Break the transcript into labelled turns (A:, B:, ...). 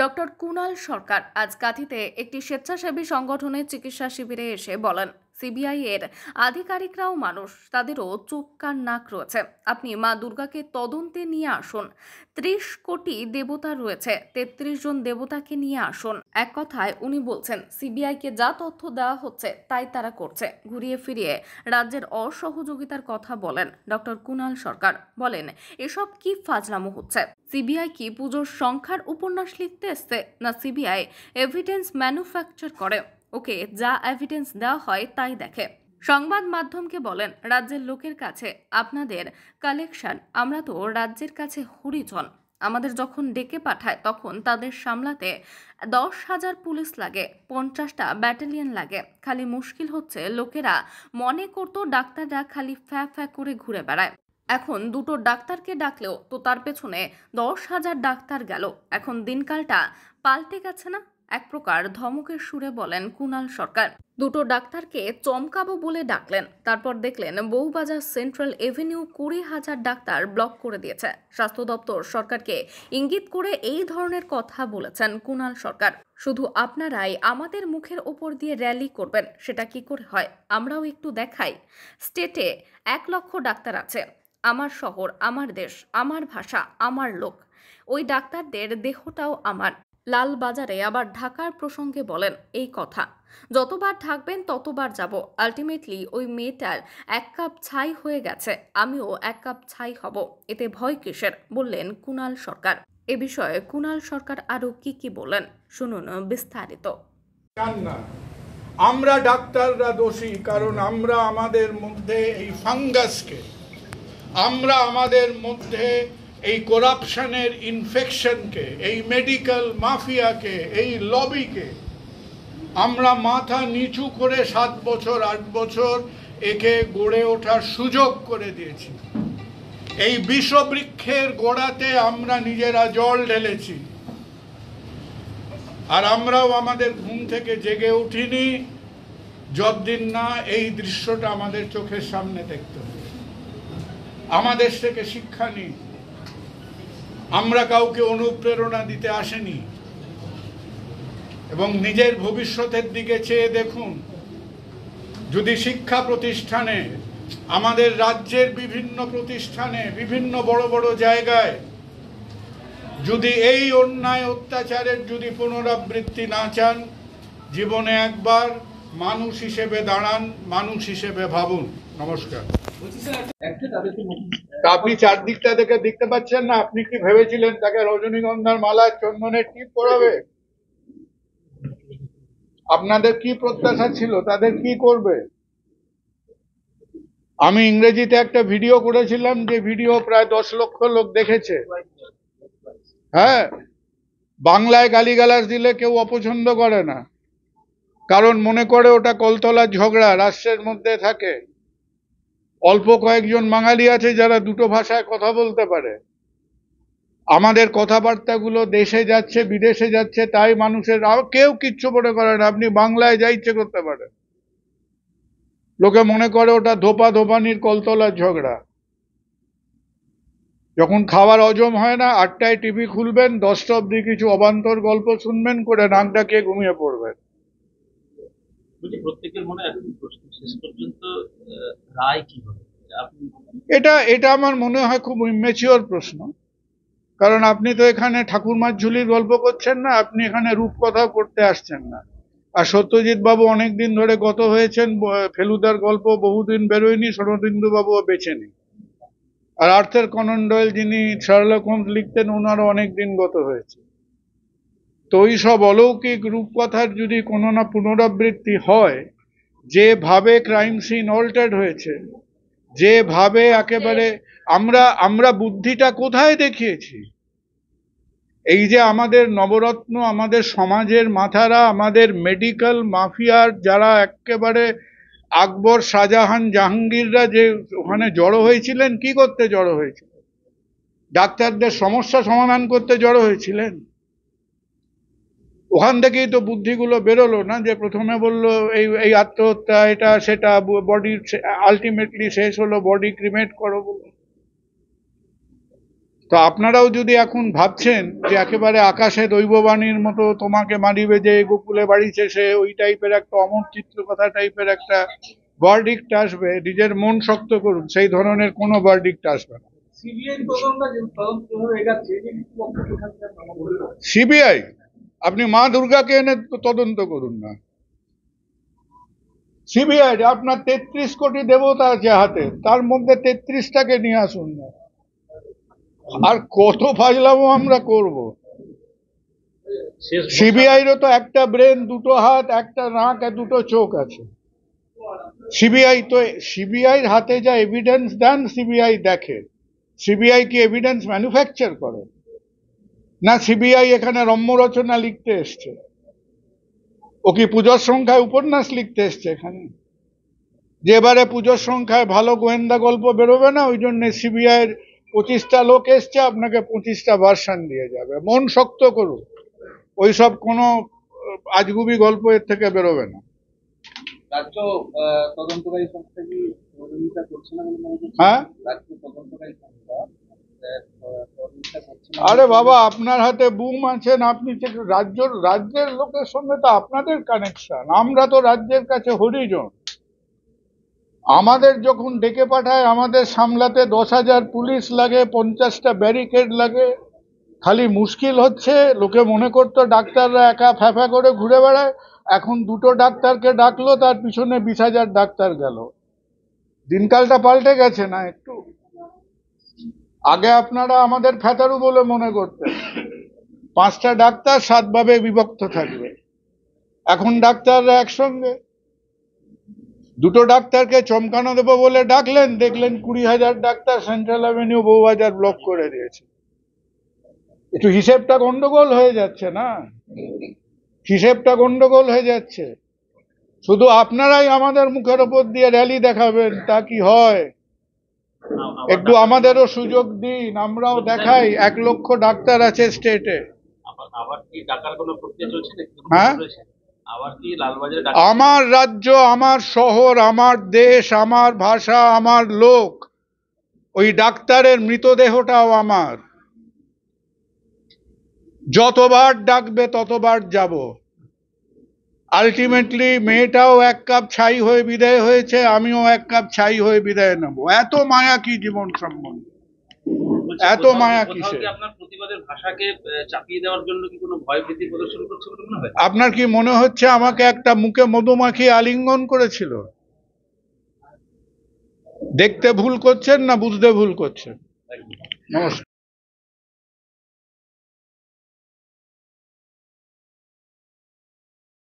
A: doctor Kunal সরকার আজ কাঁথিতে একটি স্বেচ্ছাসেবী সংগঠনের চিকিৎসা শিবিরে এসে বলেন সিবিআই এর আধিকারিকরাও মানুষ তাদেরও চোখ কান নাক রয়েছে আপনি মা দুর্গাকে তদন্তে নিয়ে আসুন ত্রিশ কোটি দেবতা রয়েছে তেত্রিশ জন দেবতাকে নিয়ে আসুন এক কথায় উনি বলছেন সিবিআইকে যা তথ্য দেওয়া হচ্ছে তাই তারা করছে ঘুরিয়ে ফিরিয়ে রাজ্যের অসহযোগিতার কথা বলেন ডক্টর কুণাল সরকার বলেন এসব কি ফাজলামো হচ্ছে সিবিআই কি পুজোর সংখ্যার উপন্যাস লিখতে এসছে না সিবিআই এভিডেন্স ম্যানুফ্যাকচার করে ওকে যা এভিডেন্স দেওয়া হয় তাই দেখে সংবাদ মাধ্যমকে বলেন রাজ্যের লোকের কাছে আপনাদের কালেকশন আমরা তো রাজ্যের কাছে হরিজন আমাদের যখন ডেকে পাঠায় তখন তাদের সামলাতে দশ হাজার পুলিশ লাগে পঞ্চাশটা ব্যাটালিয়ন লাগে খালি মুশকিল হচ্ছে লোকেরা মনে করতো ডাক্তাররা খালি ফ্যা ফ্যা করে ঘুরে বেড়ায় এখন দুটো ডাক্তারকে ডাকলেও তো তার পেছনে দশ হাজার ডাক্তার গেল এখন দিনকালটা পাল্টে গেছে না এক প্রকার ধমকের সুরে বলেন কুণাল সরকার দুটো ডাক্তারকে চমকাবো বলে ডাকলেন তারপর দেখলেন বউবাজার সেন্ট্রাল এভিনিউ কুড়ি হাজার ডাক্তার ব্লক করে দিয়েছে স্বাস্থ্য দপ্তর সরকারকে ইঙ্গিত করে এই ধরনের কথা বলেছেন কুণাল সরকার শুধু আপনারাই আমাদের মুখের ওপর দিয়ে র্যালি করবেন সেটা কি করে হয় আমরাও একটু দেখাই স্টেটে এক লক্ষ ডাক্তার আছে আমার শহর আমার দেশ আমার ভাষা আমার লোক ওই ডাক্তারদের দেহটাও আমার লালবাজারে আবার ঢাকার প্রসঙ্গে বলেন এই কথা যতবার ঢাকবেন ততবার যাব আলটিমেটলি ওই মেয়েটার এক কাপ ছাই হয়ে গেছে আমিও এক কাপ ছাই হব এতে ভয় কিসের বললেন কুনাল সরকার এ বিষয়ে কুনাল সরকার আরও কি কি বলেন শুনুন বিস্তারিত
B: আমরা ডাক্তাররা দোষী কারণ আমরা আমাদের মধ্যে এই ফাঙ্গাসকে আমরা আমাদের মধ্যে এই করাপশনের ইনফেকশনকে এই মেডিকেল মাফিয়াকে এই লবিকে আমরা মাথা নিচু করে সাত বছর আট বছর একে গড়ে ওঠার সুযোগ করে দিয়েছি এই বিষবৃক্ষের গোড়াতে আমরা নিজেরা জল ঢেলেছি আর আমরাও আমাদের ঘুম থেকে জেগে উঠিনি যতদিন না এই দৃশ্যটা আমাদের চোখের সামনে দেখতে হবে আমাদের থেকে শিক্ষা নিই আমরা কাউকে অনুপ্রেরণা দিতে আসেনি এবং নিজের ভবিষ্যতের দিকে চেয়ে দেখুন যদি শিক্ষা প্রতিষ্ঠানে আমাদের রাজ্যের বিভিন্ন প্রতিষ্ঠানে বিভিন্ন বড় বড় জায়গায় যদি এই অন্যায় অত্যাচারের যদি পুনরাবৃত্তি না চান জীবনে একবার মানুষ হিসেবে দাঁড়ান মানুষ হিসেবে ভাবুন নমস্কার আপনি চারদিকটা দেখে দেখতে পাচ্ছেন না আপনি কি ভেবেছিলেন তাকে রজনীগন্ধার মালা চন্দনের টিপ পড়াবে আপনাদের কি প্রত্যাশা ছিল তাদের কি করবে আমি ইংরেজিতে একটা ভিডিও করেছিলাম যে ভিডিও প্রায় দশ লক্ষ লোক দেখেছে হ্যাঁ বাংলায় গালিগালাস দিলে কেউ অপছন্দ করে না কারণ মনে করে ওটা কলতলার ঝগড়া রাষ্ট্রের মধ্যে থাকে অল্প কয়েকজন বাঙালি আছে যারা দুটো ভাষায় কথা বলতে পারে আমাদের কথাবার্তাগুলো দেশে যাচ্ছে বিদেশে যাচ্ছে তাই মানুষের কেউ কিচ্ছু মনে করে না আপনি বাংলায় যা ইচ্ছে করতে পারেন লোকে মনে করে ওটা ধোপা ধোপানির কলতলার ঝগড়া যখন খাবার অজম হয় না আটটায় টিভি খুলবেন দশটা অব্দি কিছু অবান্তর গল্প শুনবেন করে নাকটা কে ঘুমিয়ে পড়বেন
A: বলছি প্রত্যেকের মনে এখন প্রশ্ন শেষ পর্যন্ত রায় কি হবে
B: এটা এটা আমার মনে হয় খুব ইমেচিওর প্রশ্ন কারণ আপনি তো এখানে ঠাকুরমার ঝুলির গল্প করছেন না আপনি এখানে রূপকথাও করতে আসছেন না আর সত্যজিৎ বাবু অনেকদিন ধরে গত হয়েছেন ফেলুদার গল্প বহুদিন বেরোয়নি সনদিন্দু বাবুও বেছে নেই আর আর্থের কনন ডয়েল যিনি শার্লক হোমস লিখতেন ওনারও অনেকদিন গত হয়েছে তো সব অলৌকিক রূপকথার যদি কোনো না পুনরাবৃত্তি হয় যেভাবে ক্রাইম সিন অল্টার্ড হয়েছে যেভাবে একেবারে আমরা আমরা বুদ্ধিটা কোথায় দেখিয়েছি এই যে আমাদের নবরত্ন আমাদের সমাজের মাথারা আমাদের মেডিকেল মাফিয়ার যারা একেবারে আকবর শাহজাহান জাহাঙ্গীররা যে ওখানে জড়ো হয়েছিলেন কি করতে জড়ো হয়েছিল ডাক্তারদের সমস্যা সমাধান করতে জড়ো হয়েছিলেন ওখান থেকেই তো বুদ্ধিগুলো বেরোলো না যে প্রথমে বলল এই এই আত্মহত্যা এটা সেটা বডি আলটিমেটলি শেষ হলো বডি ক্রিমেট করো বলে তো আপনারাও যদি এখন ভাবছেন যে একেবারে আকাশে দৈববাণীর মতো তোমাকে মারিবে যে গোকুলে বাড়ি শেষে ওই টাইপের একটা অমর চিত্র কথা টাইপের একটা বার্ডিক্ট আসবে নিজের মন শক্ত করুন সেই ধরনের কোনো বার্ডিক্ট আসবে না সিবিআই আপনি মা দুর্গাকে এনে তদন্ত করুন না সিবিআই আপনার তেত্রিশ কোটি দেবতা আছে হাতে তার মধ্যে তেত্রিশটাকে নিয়ে আসুন না আর কত ফাজলামো আমরা করব সিবিআইরও তো একটা ব্রেন দুটো হাত একটা নাক দুটো চোখ আছে সিবিআই তো সিবিআইর হাতে যা এভিডেন্স দেন সিবিআই দেখে সিবিআই কি এভিডেন্স ম্যানুফ্যাকচার করে না সিবিআই এখানে রম্য রচনা লিখতে এসছে ও কি পুজোর সংখ্যায় উপন্যাস লিখতে এসছে এখানে যে এবারে পুজোর সংখ্যায় ভালো গোয়েন্দা গল্প বেরোবে না ওই জন্য সিবিআইয়ের পঁচিশটা লোক এসছে আপনাকে পঁচিশটা ভার্সান দিয়ে যাবে মন শক্ত করুন সব কোনো আজগুবি গল্প এর থেকে বেরোবে না
A: হ্যাঁ আরে বাবা
B: আপনার হাতে বুম আছেন আপনি রাজ্য রাজ্যের লোকের সঙ্গে তো আপনাদের কানেকশন আমরা তো রাজ্যের কাছে হরিজন আমাদের যখন ডেকে পাঠায় আমাদের সামলাতে দশ হাজার পুলিশ লাগে পঞ্চাশটা ব্যারিকেড লাগে খালি মুশকিল হচ্ছে লোকে মনে করতো ডাক্তাররা একা ফ্যাফা করে ঘুরে বেড়ায় এখন দুটো ডাক্তারকে ডাকলো তার পিছনে বিশ হাজার ডাক্তার গেল দিনকালটা পাল্টে গেছে না একটু আগে আপনারা আমাদের ফেতারু বলে মনে করতেন পাঁচটা ডাক্তার সাতভাবে বিভক্ত থাকবে এখন ডাক্তাররা একসঙ্গে দুটো ডাক্তারকে চমকানো দেবো বলে ডাকলেন দেখলেন কুড়ি হাজার ডাক্তার সেন্ট্রাল অ্যাভিনিউ বহু হাজার ব্লক করে দিয়েছে একটু হিসেবটা গন্ডগোল হয়ে যাচ্ছে না হিসেবটা গন্ডগোল হয়ে যাচ্ছে শুধু আপনারাই আমাদের মুখের ওপর দিয়ে র্যালি দেখাবেন তা কি হয় একটু আমাদেরও সুযোগ দিন আমরাও দেখাই এক লক্ষ ডাক্তার আছে স্টেটে
A: হ্যাঁ আমার
B: রাজ্য আমার শহর আমার দেশ আমার ভাষা আমার লোক ওই ডাক্তারের মৃতদেহটাও আমার যতবার ডাকবে ততবার যাব আলটিমেটলি মেয়েটাও এক কাপ ছাই হয়ে বিদায় হয়েছে আমিও এক কাপ ছাই হয়ে বিদায় নেব এত মায়া কি জীবন সম্বন্ধে
A: এত মায়া কিসে
B: আপনার কি মনে হচ্ছে আমাকে একটা মুখে মধুমাখি আলিঙ্গন করেছিল দেখতে ভুল করছেন না বুঝতে ভুল করছেন নমস্কার